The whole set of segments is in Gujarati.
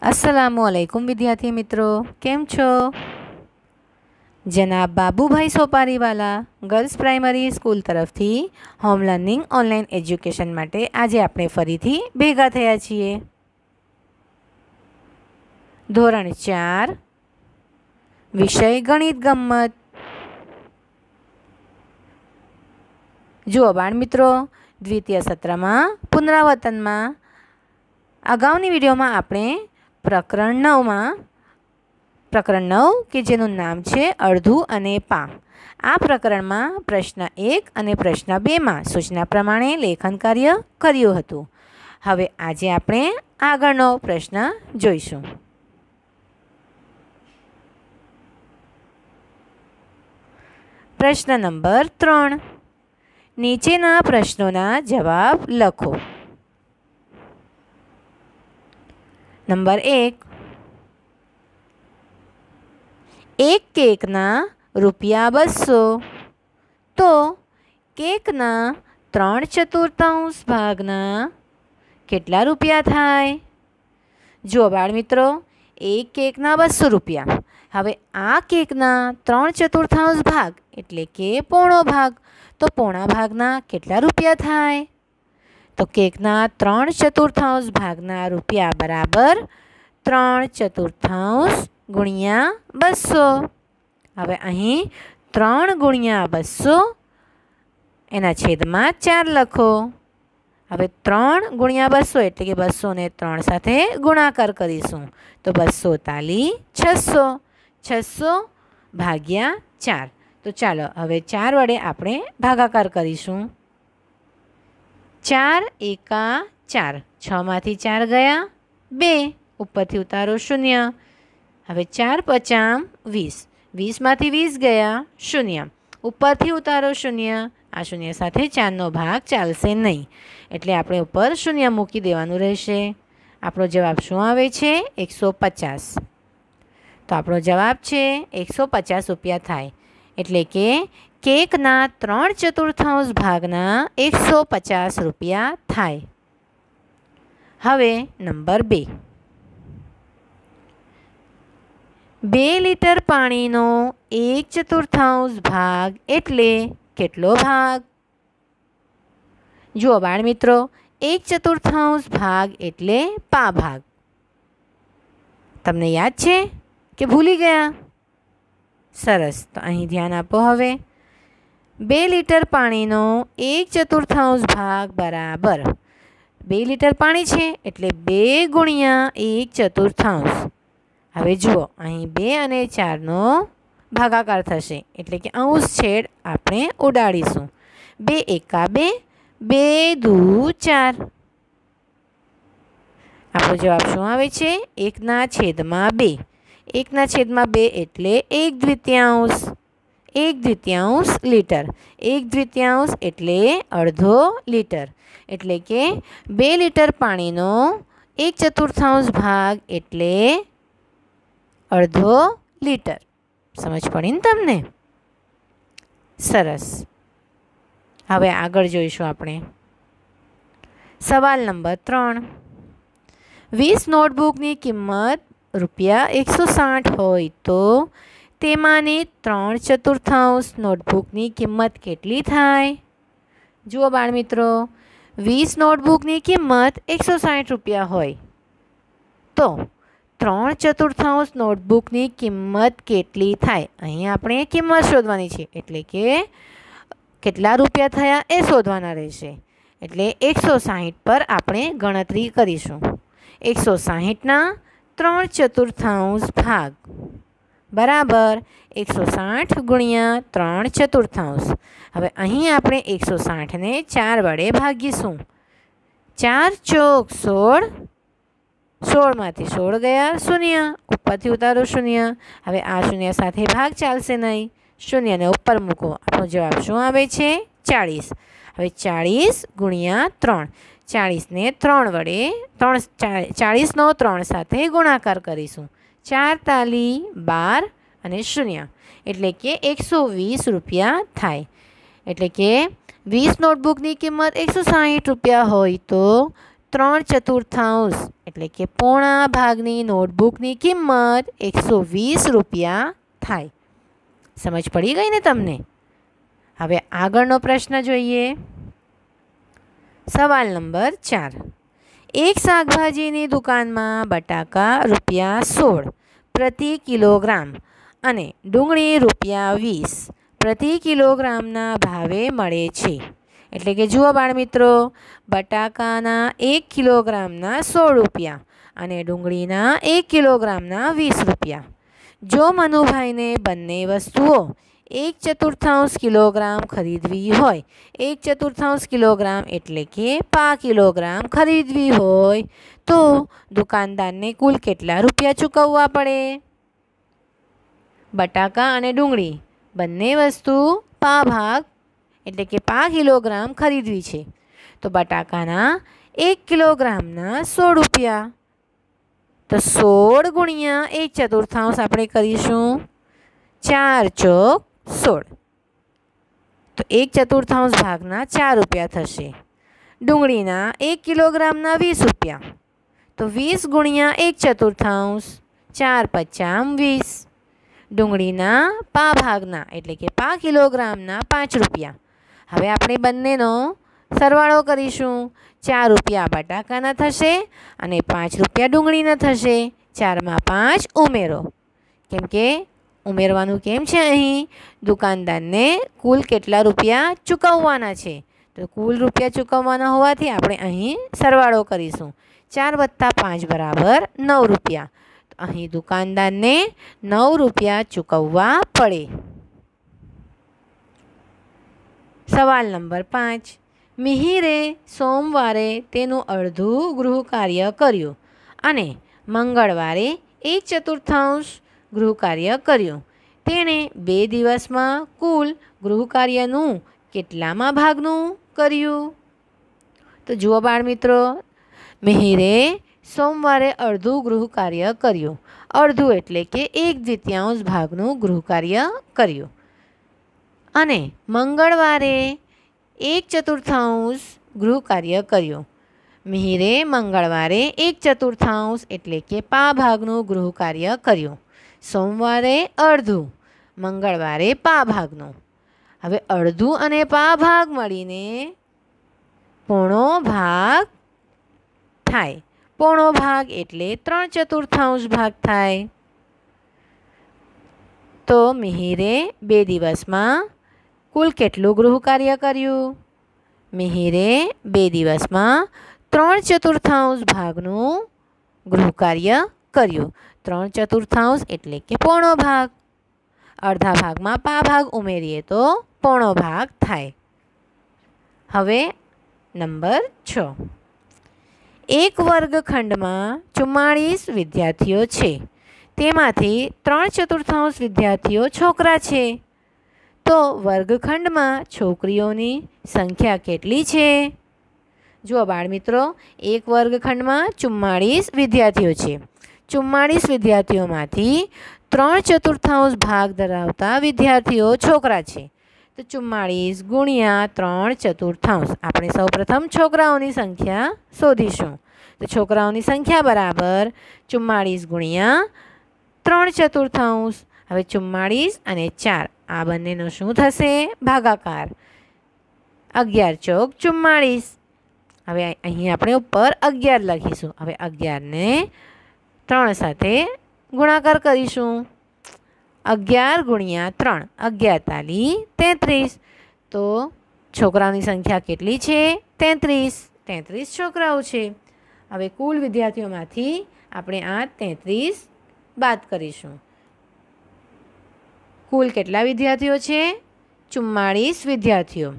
અસલામુ અલૈકુમ વિદ્યાર્થી મિત્રો કેમ છો જનાબ Babubhai Sopariwala girls primary school તરફથી હોમ લર્નિંગ ઓનલાઈન એજ્યુકેશન માટે આજે આપણે ફરીથી ભેગા થયા છીએ ધોરણ ચાર વિષય ગણિત ગમત જુઓ બાળ મિત્રો દ્વિતીય સત્રમાં પુનરાવર્તનમાં અગાઉની વિડીયોમાં આપણે પ્રકરણ નવમાં પ્રકરણ નવ કે જેનું નામ છે અડધું અને પા આ પ્રકરણમાં પ્રશ્ન એક અને પ્રશ્ન બેમાં સૂચના પ્રમાણે લેખન કાર્ય કર્યું હતું હવે આજે આપણે આગળનો પ્રશ્ન જોઈશું પ્રશ્ન નંબર ત્રણ નીચેના પ્રશ્નોના જવાબ લખો નંબર એક એક કેકના રૂપિયા બસો તો કેકના ત્રણ ચતુર્થાંશ ભાગના કેટલા રૂપિયા થાય જુઓ બાળમિત્રો એક કેકના બસો રૂપિયા હવે આ કેકના ત્રણ ચતુર્થાંશ ભાગ એટલે કે પોણો ભાગ તો પોણા ભાગના કેટલા રૂપિયા થાય તો કેકના ત્રણ ચતુર્થાંશ ભાગના રૂપિયા બરાબર ત્રણ ચતુર્થાંશ ગુણ્યા બસો હવે અહીં ત્રણ ગુણ્યા બસો એના છેદમાં ચાર લખો હવે ત્રણ ગુણ્યા બસો એટલે કે બસોને ત્રણ સાથે ગુણાકાર કરીશું તો બસો તાલી છસો છસો ભાગ્યા ચાર તો ચાલો હવે ચાર વડે આપણે ભાગાકાર કરીશું ચાર એકા ચાર છમાંથી ચાર ગયા બે ઉપરથી ઉતારો શૂન્ય હવે ચાર પચામ વીસ વીસમાંથી વીસ ગયા શૂન્ય ઉપરથી ઉતારો શૂન્ય આ શૂન્ય સાથે ચારનો ભાગ ચાલશે નહીં એટલે આપણે ઉપર શૂન્ય મૂકી દેવાનું રહેશે આપણો જવાબ શું આવે છે એકસો પચાસ તો આપણો જવાબ છે એકસો પચાસ રૂપિયા થાય એટલે કે કેકના ત્રણ ચતુર્થાંશ ભાગના એકસો પચાસ રૂપિયા થાય હવે નંબર બે બે લીટર પાણીનો એક ચતુર્થાંશ ભાગ એટલે કેટલો ભાગ જુઓ બાળ મિત્રો એક ચતુર્થાંશ ભાગ એટલે પા ભાગ તમને યાદ છે કે ભૂલી ગયા સરસ તો અહીં ધ્યાન આપો હવે બે લીટર પાણીનો એક ચતુર્થાંશ ભાગ બરાબર બે લીટર પાણી છે એટલે બે ગુણ્યા એક ચતુર્થાંશ હવે જુઓ અહીં બે અને ચારનો ભાગાકાર થશે એટલે કે અંશ છેડ આપણે ઉડાડીશું બે એકા બે બે દૂ ચાર આપણો જવાબ શું આવે છે એકના છેદમાં બે એકના છેદમાં બે એટલે એક દ્વિતીયાંશ એક દ્વિતીયાંશ લીટર એક દ્વિતીયાંશ એટલે અડધો લીટર એટલે કે બે લીટર પાણીનો એક ચતુર્થાંશ ભાગ એટલે અડધો લીટર સમજ પડી ને તમને સરસ હવે આગળ જોઈશું આપણે સવાલ નંબર ત્રણ વીસ નોટબુકની કિંમત રૂપિયા એકસો સાઠ હોય તો તેમાંની ત્રણ ચતુર્થાંશ નોટબુકની કિંમત કેટલી થાય જુઓ બાળમિત્રો વીસ નોટબુકની કિંમત એકસો સાઠ રૂપિયા હોય તો ત્રણ ચતુર્થાંશ નોટબુકની કિંમત કેટલી થાય અહીં આપણે કિંમત શોધવાની છે એટલે કે કેટલા રૂપિયા થયા એ શોધવાના રહેશે એટલે એકસો સાહીઠ પર આપણે ગણતરી કરીશું એકસો સાહીઠના ત્રણ ચતુર્થાંશ ભાગ બરાબર એકસો સાઠ ગુણ્યા ત્રણ ચતુર્થાંશ હવે અહીં આપણે એકસો સાઠને ચાર વડે ભાગીશું ચાર ચોક સોળ સોળમાંથી સોળ ગયા શૂન્ય ઉપરથી ઉતારો શૂન્ય હવે આ શૂન્ય સાથે ભાગ ચાલશે નહીં શૂન્યને ઉપર મૂકો આપણો જવાબ શું આવે છે ચાળીસ હવે ચાળીસ ગુણ્યા ત્રણ ચાળીસને ત્રણ વડે ત્રણ ચાળીસનો ત્રણ સાથે ગુણાકાર કરીશું ચાર તાલી બાર અને શૂન્ય એટલે કે એકસો વીસ રૂપિયા થાય એટલે કે વીસ નોટબુકની કિંમત એકસો સાહીઠ રૂપિયા હોય તો ત્રણ ચતુર્થાંશ એટલે કે પોણા ભાગની નોટબુકની કિંમત એકસો વીસ રૂપિયા થાય સમજ પડી ગઈ ને તમને હવે આગળનો પ્રશ્ન જોઈએ સવાલ નંબર ચાર એક શાકભાજીની દુકાનમાં બટાકા રૂપિયા સોળ પ્રતિ કિલોગ્રામ અને ડુંગળી રૂપિયા વીસ પ્રતિ કિલોગ્રામના ભાવે મળે છે એટલે કે જુઓ બાળમિત્રો બટાકાના એક કિલોગ્રામના સોળ રૂપિયા અને ડુંગળીના એક કિલોગ્રામના વીસ રૂપિયા જો મનુભાઈને બંને વસ્તુઓ એક ચતુર્થાંશ કિલોગ્રામ ખરીદવી હોય એક ચતુર્થાંશ કિલોગ્રામ એટલે કે પા કિલોગ્રામ ખરીદવી હોય તો દુકાનદારને કુલ કેટલા રૂપિયા ચૂકવવા પડે બટાકા અને ડુંગળી બંને વસ્તુ પા ભાગ એટલે કે પા કિલોગ્રામ ખરીદવી છે તો બટાકાના એક કિલોગ્રામના સોળ રૂપિયા તો સોળ ગુણ્યા એક ચતુર્થાંશ આપણે કરીશું ચાર ચોક સોળ તો એક ચતુર્થાંશ ભાગના ચાર રૂપિયા થશે ડુંગળીના એક કિલોગ્રામના વીસ રૂપિયા તો વીસ ગુણ્યા એક ચતુર્થાંશ ચાર પચામ વીસ ડુંગળીના પા ભાગના એટલે કે પા કિલોગ્રામના પાંચ રૂપિયા હવે આપણે બંનેનો સરવાળો કરીશું ચાર રૂપિયા બટાકાના થશે અને પાંચ રૂપિયા ડુંગળીના થશે ચારમાં પાંચ ઉમેરો કેમ કે ઉમેરવાનું કેમ છે અહીં દુકાનદારને કુલ કેટલા રૂપિયા ચૂકવવાના છે તો કુલ રૂપિયા ચૂકવવાના હોવાથી આપણે અહીં સરવાળો કરીશું ચાર વત્તા પાંચ બરાબર નવ રૂપિયા અહીં દુકાનદારને નવ રૂપિયા ચૂકવવા પડે સવાલ નંબર પાંચ મિહિરે સોમવારે તેનું અડધું ગૃહ કાર્ય કર્યું અને મંગળવારે એક ચતુર્થાંશ ગૃહકાર્ય કર્યું તેણે બે દિવસમાં કુલ ગૃહકાર્યનું કેટલામાં ભાગનું કર્યું તો જુઓ બાળ મિત્રો મિહિરે સોમવારે અડધું ગૃહકાર્ય કર્યું અડધું એટલે કે એક દ્વિતીયાંશ ભાગનું ગૃહકાર્ય કર્યું અને મંગળવારે એક ચતુર્થાંશ ગૃહકાર્ય કર્યું મિહિરે મંગળવારે એક ચતુર્થાંશ એટલે કે પા ભાગનું ગૃહકાર્ય કર્યું સોમવારે અડધું મંગળવારે પા ભાગનું હવે અડધું અને પા ભાગ મળીને પોણો ભાગ થાય પોણો ભાગ એટલે ત્રણ ચતુર્થાંશ ભાગ થાય તો મિહિરે બે દિવસમાં કુલ કેટલું ગૃહ કાર્ય કર્યું મિહિરે બે દિવસમાં ત્રણ ચતુર્થાંશ ભાગનું ગૃહ કાર્ય કર્યું ત્રણ ચતુર્થાંશ એટલે કે પોણો ભાગ અડધા ભાગમાં પા ભાગ ઉમેરીએ તો પોણો ભાગ થાય હવે નંબર છ એક વર્ગખંડમાં ચુમ્માળીસ વિદ્યાર્થીઓ છે તેમાંથી ત્રણ ચતુર્થાંશ વિદ્યાર્થીઓ છોકરા છે તો વર્ગખંડમાં છોકરીઓની સંખ્યા કેટલી છે જુઓ બાળમિત્રો એક વર્ગખંડમાં ચુમ્માળીસ વિદ્યાર્થીઓ છે ચુમ્માળીસ વિદ્યાર્થીઓમાંથી ત્રણ ચતુર્થાંશ ભાગ ધરાવતા વિદ્યાર્થીઓ છોકરા છે તો ચુમ્માળીસ ગુણ્યા ત્રણ ચતુર્થાંશ આપણે સૌપ્રથમ છોકરાઓની સંખ્યા શોધીશું તો છોકરાઓની સંખ્યા બરાબર ચુમ્માળીસ ગુણ્યા ત્રણ ચતુર્થાંશ હવે ચુમ્માળીસ અને ચાર આ બંનેનો શું થશે ભાગાકાર અગિયાર ચોક ચુમ્માળીસ હવે અહીં આપણે ઉપર અગિયાર લખીશું હવે અગિયારને ત્રણ સાથે ગુણાકાર કરીશું અગિયાર ગુણ્યા ત્રણ અગિયારતાલી તેત્રીસ તો છોકરાઓની સંખ્યા કેટલી છે તેત્રીસ તેત્રીસ છોકરાઓ છે હવે કુલ વિદ્યાર્થીઓમાંથી આપણે આ તેત્રીસ બાદ કરીશું કુલ કેટલા વિદ્યાર્થીઓ છે ચુમ્માળીસ વિદ્યાર્થીઓ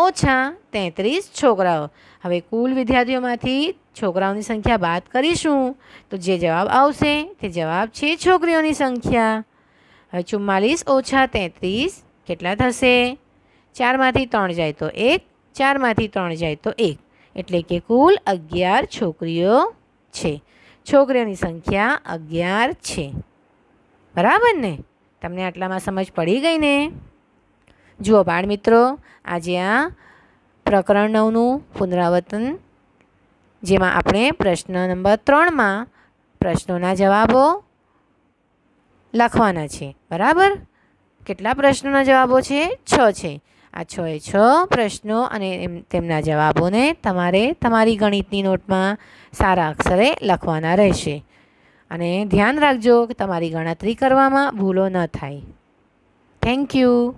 ઓછા તેત્રીસ છોકરાઓ હવે કુલ વિદ્યાર્થીઓમાંથી છોકરાઓની સંખ્યા બાદ કરીશું તો જે જવાબ આવશે તે જવાબ છે છોકરીઓની સંખ્યા હવે ચુમ્માલીસ ઓછા તેત્રીસ કેટલા થશે ચારમાંથી ત્રણ જાય તો એક ચારમાંથી ત્રણ જાય તો એક એટલે કે કુલ અગિયાર છોકરીઓ છે છોકરીઓની સંખ્યા અગિયાર છે બરાબર ને તમને આટલામાં સમજ પડી ગઈ ને જુઓ મિત્રો આજે આ પ્રકરણ નવનું પુનરાવર્તન જેમાં આપણે પ્રશ્ન નંબર ત્રણમાં પ્રશ્નોના જવાબો લખવાના છે બરાબર કેટલા પ્રશ્નોના જવાબો છે છ છે આ છ એ છ પ્રશ્નો અને તેમના જવાબોને તમારે તમારી ગણિતની નોટમાં સારા અક્ષરે લખવાના રહેશે અને ધ્યાન રાખજો કે તમારી ગણતરી કરવામાં ભૂલો ન થાય થેન્ક યુ